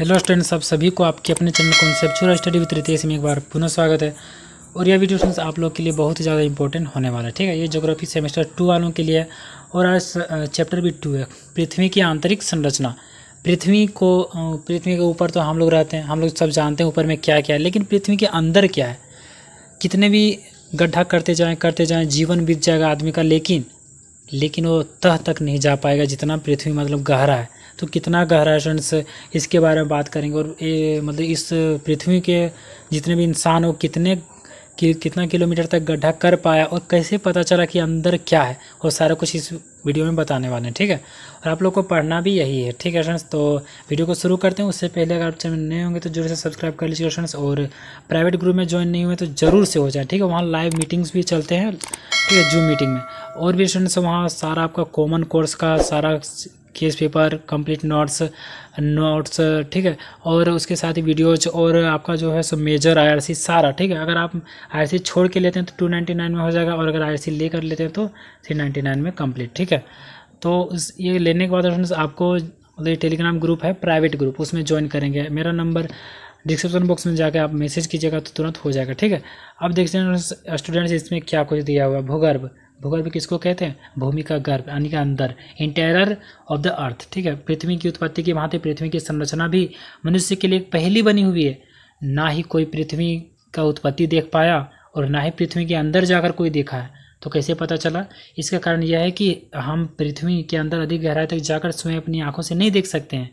hello students आप सभी को आपके अपने channel conceptual study with Ritesh में एक बार पुनः स्वागत है और यह वीडियो स्टूडेंट्स आप लोग के लिए बहुत ही ज़्यादा इंपॉर्टेंट होने वाला है ठीक है ये जोग्राफी सेमेस्टर टू वालों के लिए और आज चैप्टर भी टू है पृथ्वी की आंतरिक संरचना पृथ्वी को पृथ्वी के ऊपर तो हम लोग रहते हैं हम लोग सब जानते हैं ऊपर में क्या क्या है लेकिन पृथ्वी के अंदर क्या है कितने भी गड्ढा करते जाएँ करते जाएँ जीवन बीत जाएगा आदमी का लेकिन लेकिन वो तह तक नहीं जा पाएगा जितना पृथ्वी मतलब गहरा है तो कितना गहरा फ्रेंड्स इसके बारे में बात करेंगे और ए, मतलब इस पृथ्वी के जितने भी इंसान हो कितने कि कितना किलोमीटर तक गड्ढा कर पाया और कैसे पता चला कि अंदर क्या है वो सारा कुछ इस वीडियो में बताने वाले हैं ठीक है और आप लोग को पढ़ना भी यही है ठीक है फ्रेंड्स तो वीडियो को शुरू करते हैं उससे पहले अगर आप चैनल नए होंगे तो जरूर से सब्सक्राइब कर लीजिए फ्रेंड्स और प्राइवेट ग्रुप में ज्वाइन नहीं हुए तो ज़रूर से हो जाए ठीक है वहाँ लाइव मीटिंग्स भी चलते हैं ठीक है जूम मीटिंग में और भी फ्रेंड्स वहाँ सारा आपका कॉमन कोर्स का सारा case paper complete notes notes ठीक है और उसके साथ ही वीडियोज और आपका जो है सो मेजर आईआरसी सारा ठीक है अगर आप आईआरसी छोड़ के लेते हैं तो टू नाइन्टी नाइन में हो जाएगा और अगर आईआरसी ले कर लेते हैं तो थ्री नाइन्टी नाइन में कंप्लीट ठीक है तो ये लेने के बाद आपको मतलब टेलीग्राम ग्रुप है प्राइवेट ग्रुप उसमें ज्वाइन करेंगे मेरा नंबर डिस्क्रिप्शन बॉक्स में जाकर आप मैसेज कीजिएगा तो तुरंत हो जाएगा ठीक है अब देखते हैं स्टूडेंट्स इसमें क्या कुछ दिया हुआ है भूगर्भ भूगर्भ किसको कहते हैं भूमि का गर्भ यानी का अंदर इंटेरियर ऑफ द अर्थ ठीक है पृथ्वी की उत्पत्ति के वहाँ पृथ्वी की संरचना भी मनुष्य के लिए पहली बनी हुई है ना ही कोई पृथ्वी का उत्पत्ति देख पाया और ना ही पृथ्वी के अंदर जाकर कोई देखा है तो कैसे पता चला इसका कारण यह है कि हम पृथ्वी के अंदर अधिक गहराई तक जाकर स्वयं अपनी आँखों से नहीं देख सकते हैं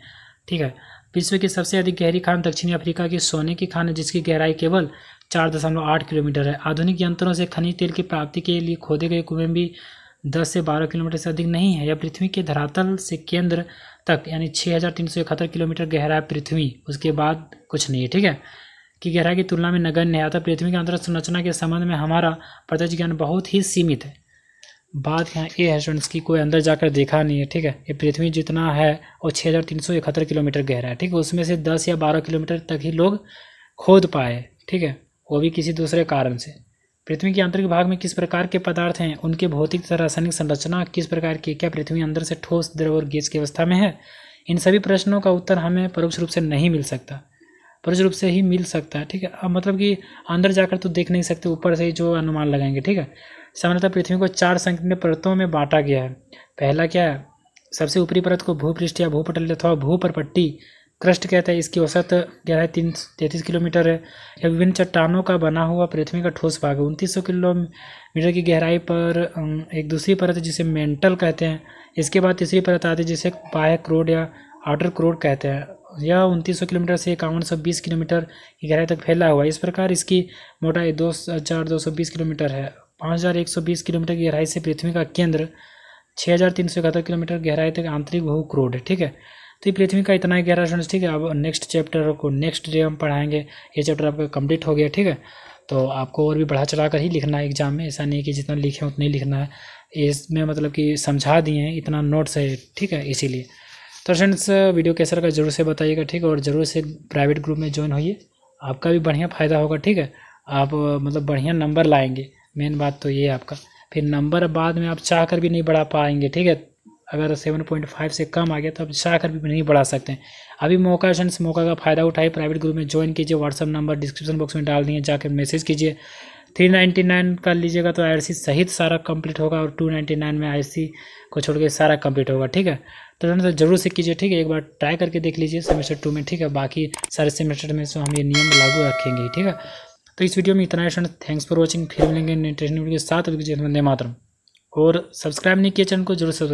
ठीक है विश्व की सबसे अधिक गहरी खान दक्षिणी अफ्रीका की सोने की खान है जिसकी गहराई केवल चार दशमलव आठ किलोमीटर है आधुनिक यंत्रों से खनिज तेल की प्राप्ति के लिए खोदे गए कुएं भी दस से बारह किलोमीटर से अधिक नहीं है यह पृथ्वी के धरातल से केंद्र तक यानी छः हज़ार तीन सौ इकहत्तर किलोमीटर गहरा है पृथ्वी उसके बाद कुछ नहीं है ठीक है कि गहराई की तुलना में नगर है अतः पृथ्वी के अंतर संरचना के संबंध में हमारा प्रत्यक्ष ज्ञान बहुत ही सीमित है बात यहाँ ये है स्टूडेंट्स की कोई अंदर जाकर देखा नहीं है ठीक है ये पृथ्वी जितना है वो छः हज़ार तीन सौ इकहत्तर किलोमीटर गहरा है ठीक है उसमें से दस या बारह किलोमीटर तक ही लोग खोद पाए ठीक है वो भी किसी दूसरे कारण से पृथ्वी के आंतरिक भाग में किस प्रकार के पदार्थ हैं उनके भौतिक तथा रासायनिक संरचना किस प्रकार की क्या पृथ्वी अंदर से ठोस द्रव और गैस की अवस्था में है इन सभी प्रश्नों का उत्तर हमें परोक्ष रूप से नहीं मिल सकता परोक्ष रूप से ही मिल सकता है ठीक है अब मतलब कि अंदर जाकर तो देख नहीं सकते ऊपर से ही जो अनुमान लगाएंगे ठीक है सामान्यतः पृथ्वी को चार संकीर्ण परतों में बांटा गया है पहला क्या है सबसे ऊपरी परत को भूपृष्ठ या भूपटल अथवा भू पर पट्टी क्रस्ट कहते हैं इसकी औसत ग्यारह तीन तैंतीस किलोमीटर है यह विभिन्न चट्टानों का बना हुआ पृथ्वी का ठोस भाग है उनतीस सौ किलोमीटर की गहराई पर एक दूसरी परत जिसे मेंटल कहते हैं इसके बाद तीसरी परत आती है जिसे बाह्य क्रोड या आउटर क्रोड कहते हैं यह उनतीस सौ किलोमीटर से इक्यावन सौ बीस किलोमीटर की गहराई तक फैला हुआ है इस प्रकार इसकी मोटाई दो हज़ार दो सौ बीस किलोमीटर है पाँच हज़ार एक सौ बीस किलोमीटर की गहराई से पृथ्वी का केंद्र छः हज़ार तीन सौ इकहत्तर किलोमीटर गहराई तक आंतरिक बहु क्रोड है ठीक है तो ये पृथ्वी का इतना ही ग्यारह स्टूडेंट्स ठीक है अब नेक्स्ट चैप्टर को नेक्स्ट डे हम पढ़ाएंगे ये चैप्टर आपका कंप्लीट हो गया ठीक है तो आपको और भी बढ़ा चढ़ा कर ही लिखना है एग्जाम में ऐसा नहीं कि जितना लिखे उतना ही लिखना है इसमें मतलब कि समझा दिए हैं इतना नोट्स है ठीक है इसीलिए तो फ्रेंड्स वीडियो कैसा लगा जरूर से बताइएगा ठीक है और ज़रूर से प्राइवेट ग्रुप में ज्वाइन होइए आपका भी बढ़िया फ़ायदा होगा ठीक है आप मतलब बढ़िया नंबर लाएंगे मेन बात तो ये है आपका फिर नंबर बाद में आप चाह कर भी नहीं बढ़ा पाएंगे ठीक है अगर 7.5 से कम आ गया तो आप जाकर भी नहीं बढ़ा सकते हैं अभी मौका है इस मौका का फ़ायदा उठाइए प्राइवेट ग्रुप में ज्वाइन कीजिए व्हाट्सअप नंबर डिस्क्रिप्शन बॉक्स में डाल दिए जाकर मैसेज कीजिए थ्री नाइन्टी नाइन का लीजिएगा तो आई सहित सारा कंप्लीट होगा और टू नाइन्टी नाइन में आई को छोड़ के सारा कंप्लीट होगा ठीक है तो दोस्तों जरूर से कीजिए ठीक है एक बार ट्राई करके देख लीजिए सेमेस्टर टू में ठीक है बाकी सारे सेमेस्टर में से हम ये नियम लागू रखेंगे ठीक है तो इस वीडियो में इतना ही स्टूडेंट थैंक्स फॉर वॉचिंग फिर मिलेंगे के साथ मात्र और सब्सक्राइब नहीं किया चैनल को जरूर